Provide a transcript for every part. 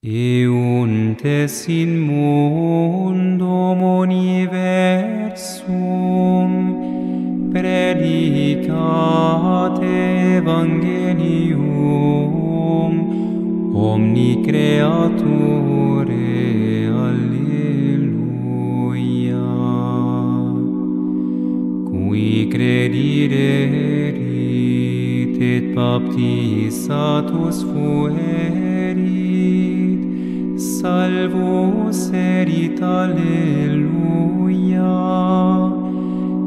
Euntes in mundum universum predicat evangelium omni creature alleluia qui credire et baptisatus fuere Salvo erit alleluia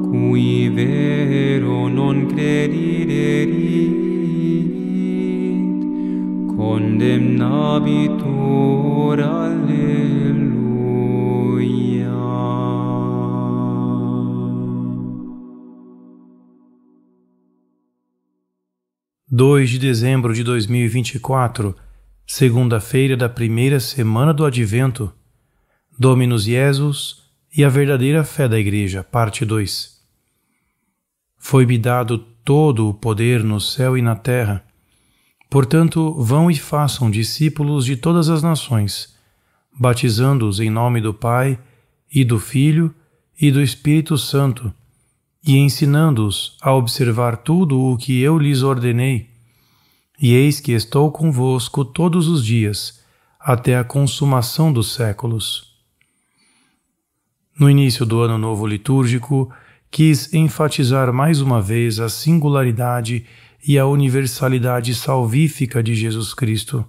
cui vero non credirerit condemnabitur alleluia dois de dezembro de 2024 segunda-feira da primeira semana do Advento, Dominus Jesus e a verdadeira fé da Igreja, parte 2. Foi-me dado todo o poder no céu e na terra. Portanto, vão e façam discípulos de todas as nações, batizando-os em nome do Pai e do Filho e do Espírito Santo, e ensinando-os a observar tudo o que eu lhes ordenei e eis que estou convosco todos os dias, até a consumação dos séculos. No início do Ano Novo Litúrgico, quis enfatizar mais uma vez a singularidade e a universalidade salvífica de Jesus Cristo,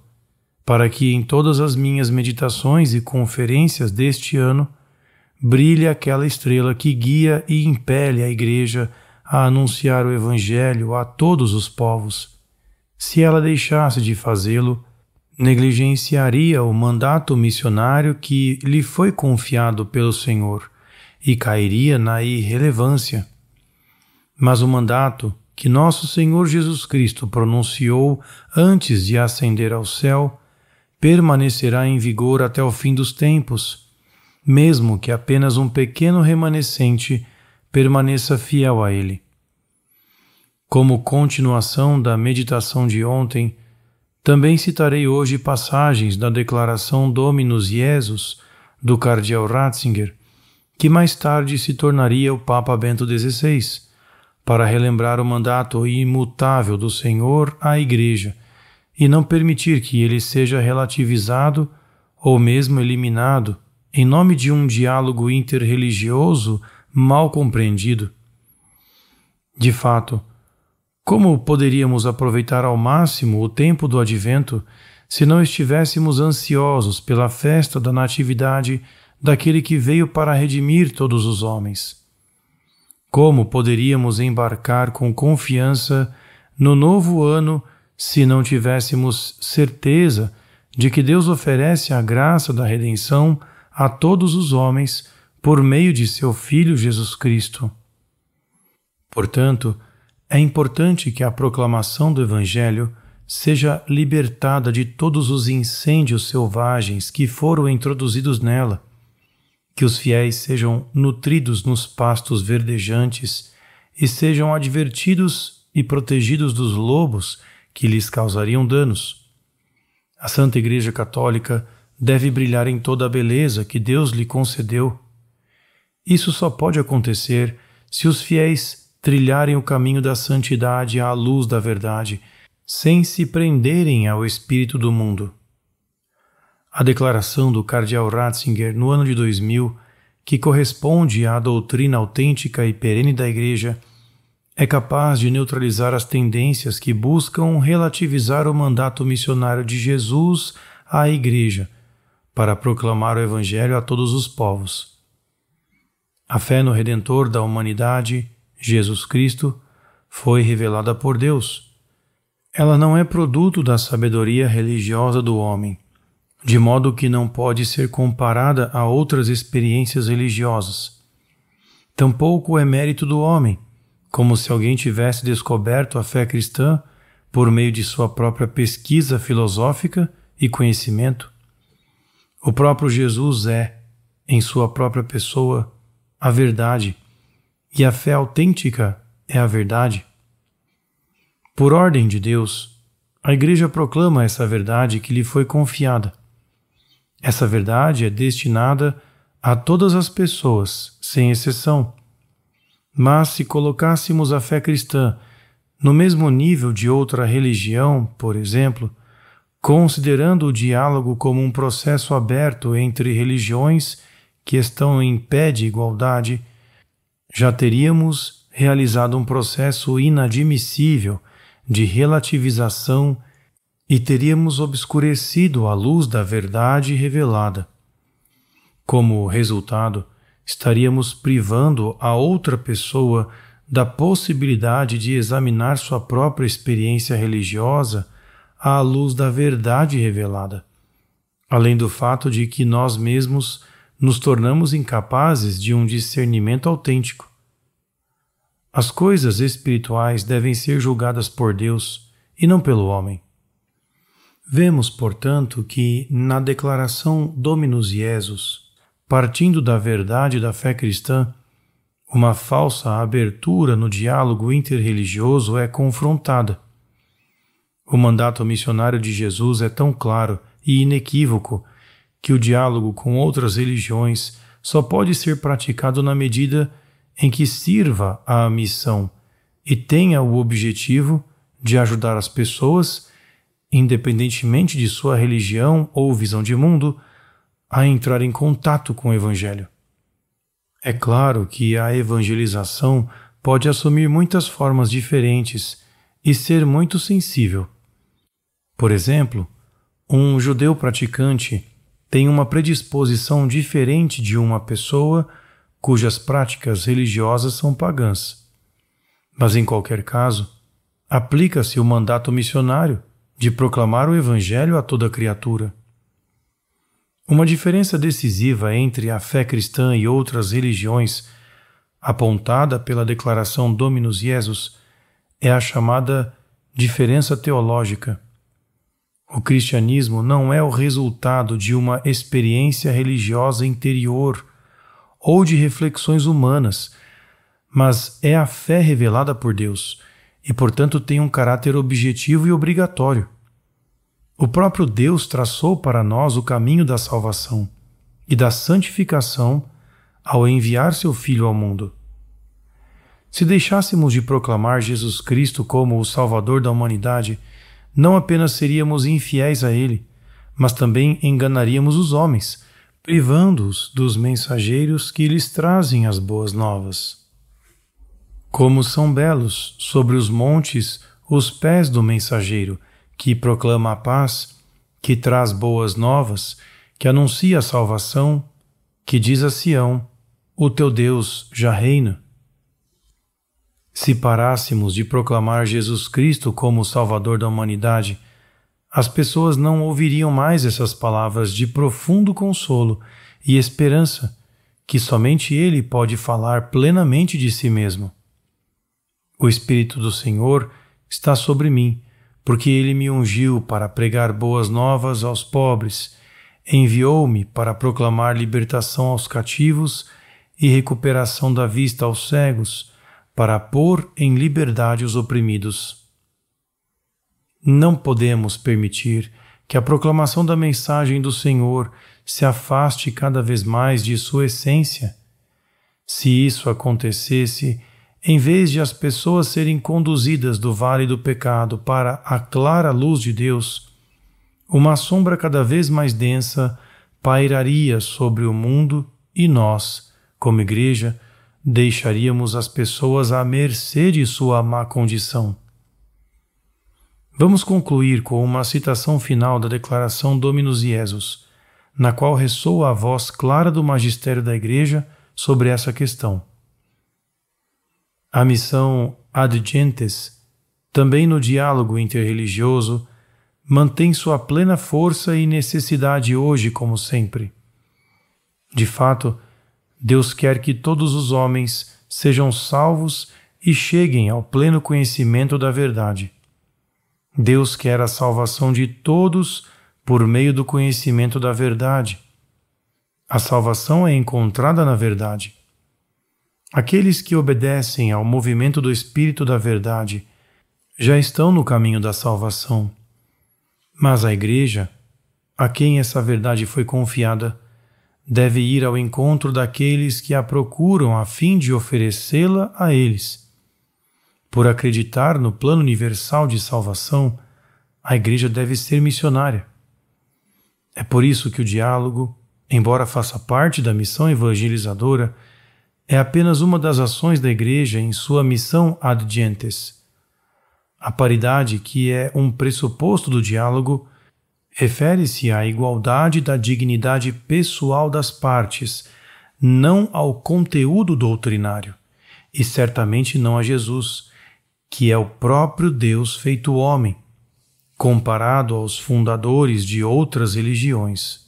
para que em todas as minhas meditações e conferências deste ano brilhe aquela estrela que guia e impele a Igreja a anunciar o Evangelho a todos os povos se ela deixasse de fazê-lo, negligenciaria o mandato missionário que lhe foi confiado pelo Senhor e cairia na irrelevância. Mas o mandato que nosso Senhor Jesus Cristo pronunciou antes de ascender ao céu permanecerá em vigor até o fim dos tempos, mesmo que apenas um pequeno remanescente permaneça fiel a ele. Como continuação da meditação de ontem, também citarei hoje passagens da declaração Dominus Jesus do cardeal Ratzinger, que mais tarde se tornaria o Papa Bento XVI, para relembrar o mandato imutável do Senhor à Igreja e não permitir que ele seja relativizado ou mesmo eliminado em nome de um diálogo interreligioso mal compreendido. De fato, como poderíamos aproveitar ao máximo o tempo do advento se não estivéssemos ansiosos pela festa da Natividade daquele que veio para redimir todos os homens? Como poderíamos embarcar com confiança no novo ano se não tivéssemos certeza de que Deus oferece a graça da redenção a todos os homens por meio de seu Filho Jesus Cristo? Portanto, é importante que a proclamação do Evangelho seja libertada de todos os incêndios selvagens que foram introduzidos nela, que os fiéis sejam nutridos nos pastos verdejantes e sejam advertidos e protegidos dos lobos que lhes causariam danos. A Santa Igreja Católica deve brilhar em toda a beleza que Deus lhe concedeu. Isso só pode acontecer se os fiéis trilharem o caminho da santidade à luz da verdade, sem se prenderem ao espírito do mundo. A declaração do cardeal Ratzinger no ano de 2000, que corresponde à doutrina autêntica e perene da Igreja, é capaz de neutralizar as tendências que buscam relativizar o mandato missionário de Jesus à Igreja para proclamar o Evangelho a todos os povos. A fé no Redentor da humanidade Jesus Cristo, foi revelada por Deus. Ela não é produto da sabedoria religiosa do homem, de modo que não pode ser comparada a outras experiências religiosas. Tampouco é mérito do homem, como se alguém tivesse descoberto a fé cristã por meio de sua própria pesquisa filosófica e conhecimento. O próprio Jesus é, em sua própria pessoa, a verdade e a fé autêntica é a verdade. Por ordem de Deus, a Igreja proclama essa verdade que lhe foi confiada. Essa verdade é destinada a todas as pessoas, sem exceção. Mas se colocássemos a fé cristã no mesmo nível de outra religião, por exemplo, considerando o diálogo como um processo aberto entre religiões que estão em pé de igualdade, já teríamos realizado um processo inadmissível de relativização e teríamos obscurecido a luz da verdade revelada. Como resultado, estaríamos privando a outra pessoa da possibilidade de examinar sua própria experiência religiosa à luz da verdade revelada, além do fato de que nós mesmos nos tornamos incapazes de um discernimento autêntico. As coisas espirituais devem ser julgadas por Deus e não pelo homem. Vemos, portanto, que na declaração Dominus Jesus, partindo da verdade da fé cristã, uma falsa abertura no diálogo interreligioso é confrontada. O mandato missionário de Jesus é tão claro e inequívoco que o diálogo com outras religiões só pode ser praticado na medida em que sirva à missão e tenha o objetivo de ajudar as pessoas, independentemente de sua religião ou visão de mundo, a entrar em contato com o Evangelho. É claro que a evangelização pode assumir muitas formas diferentes e ser muito sensível. Por exemplo, um judeu praticante tem uma predisposição diferente de uma pessoa cujas práticas religiosas são pagãs. Mas, em qualquer caso, aplica-se o mandato missionário de proclamar o Evangelho a toda criatura. Uma diferença decisiva entre a fé cristã e outras religiões, apontada pela declaração Dominus Jesus, é a chamada diferença teológica. O cristianismo não é o resultado de uma experiência religiosa interior ou de reflexões humanas, mas é a fé revelada por Deus e, portanto, tem um caráter objetivo e obrigatório. O próprio Deus traçou para nós o caminho da salvação e da santificação ao enviar seu Filho ao mundo. Se deixássemos de proclamar Jesus Cristo como o Salvador da humanidade, não apenas seríamos infiéis a ele, mas também enganaríamos os homens, privando-os dos mensageiros que lhes trazem as boas novas. Como são belos sobre os montes os pés do mensageiro, que proclama a paz, que traz boas novas, que anuncia a salvação, que diz a Sião: O teu Deus já reina. Se parássemos de proclamar Jesus Cristo como Salvador da humanidade, as pessoas não ouviriam mais essas palavras de profundo consolo e esperança que somente Ele pode falar plenamente de si mesmo. O Espírito do Senhor está sobre mim, porque Ele me ungiu para pregar boas novas aos pobres, enviou-me para proclamar libertação aos cativos e recuperação da vista aos cegos para pôr em liberdade os oprimidos. Não podemos permitir que a proclamação da mensagem do Senhor se afaste cada vez mais de sua essência. Se isso acontecesse, em vez de as pessoas serem conduzidas do vale do pecado para a clara luz de Deus, uma sombra cada vez mais densa pairaria sobre o mundo e nós, como igreja, deixaríamos as pessoas à mercê de sua má condição. Vamos concluir com uma citação final da declaração Dominus Iesus, na qual ressoa a voz clara do magistério da Igreja sobre essa questão. A missão ad gentes, também no diálogo interreligioso, mantém sua plena força e necessidade hoje como sempre. De fato, Deus quer que todos os homens sejam salvos e cheguem ao pleno conhecimento da verdade. Deus quer a salvação de todos por meio do conhecimento da verdade. A salvação é encontrada na verdade. Aqueles que obedecem ao movimento do Espírito da Verdade já estão no caminho da salvação. Mas a Igreja, a quem essa verdade foi confiada, deve ir ao encontro daqueles que a procuram a fim de oferecê-la a eles. Por acreditar no plano universal de salvação, a Igreja deve ser missionária. É por isso que o diálogo, embora faça parte da missão evangelizadora, é apenas uma das ações da Igreja em sua missão ad gentes. A paridade, que é um pressuposto do diálogo, refere-se à igualdade da dignidade pessoal das partes, não ao conteúdo doutrinário, e certamente não a Jesus, que é o próprio Deus feito homem, comparado aos fundadores de outras religiões.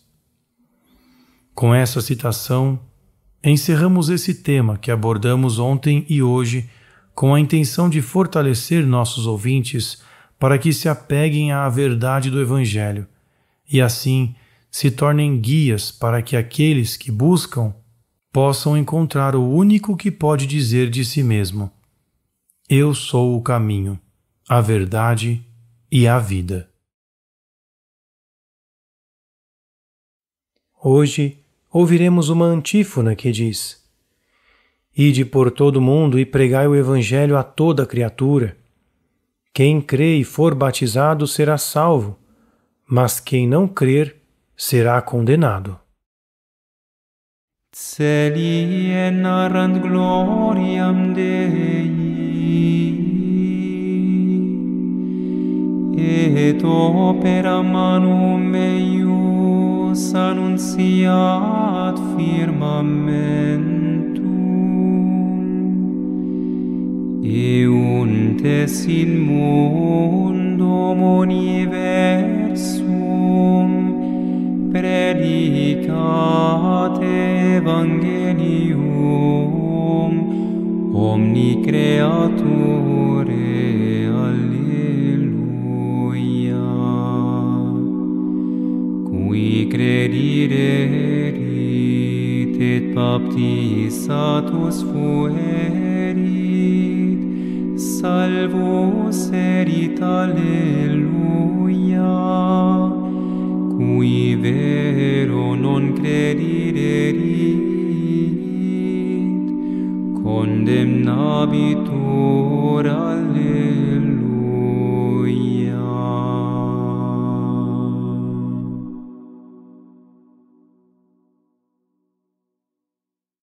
Com essa citação, encerramos esse tema que abordamos ontem e hoje com a intenção de fortalecer nossos ouvintes para que se apeguem à verdade do Evangelho e assim se tornem guias para que aqueles que buscam possam encontrar o único que pode dizer de si mesmo: Eu sou o caminho, a verdade e a vida. Hoje ouviremos uma antífona que diz: Ide por todo o mundo e pregai o Evangelho a toda criatura. Quem crê e for batizado será salvo mas quem não crer será condenado. Celie narrant gloriam Dei et opera manum eius annunciat firmamentum euntes in mundo universum predicat evangelium omni creature alleluia qui credire et baptisatus fuerit salvos erit alleluia cui vero non credirerit, condemnabitur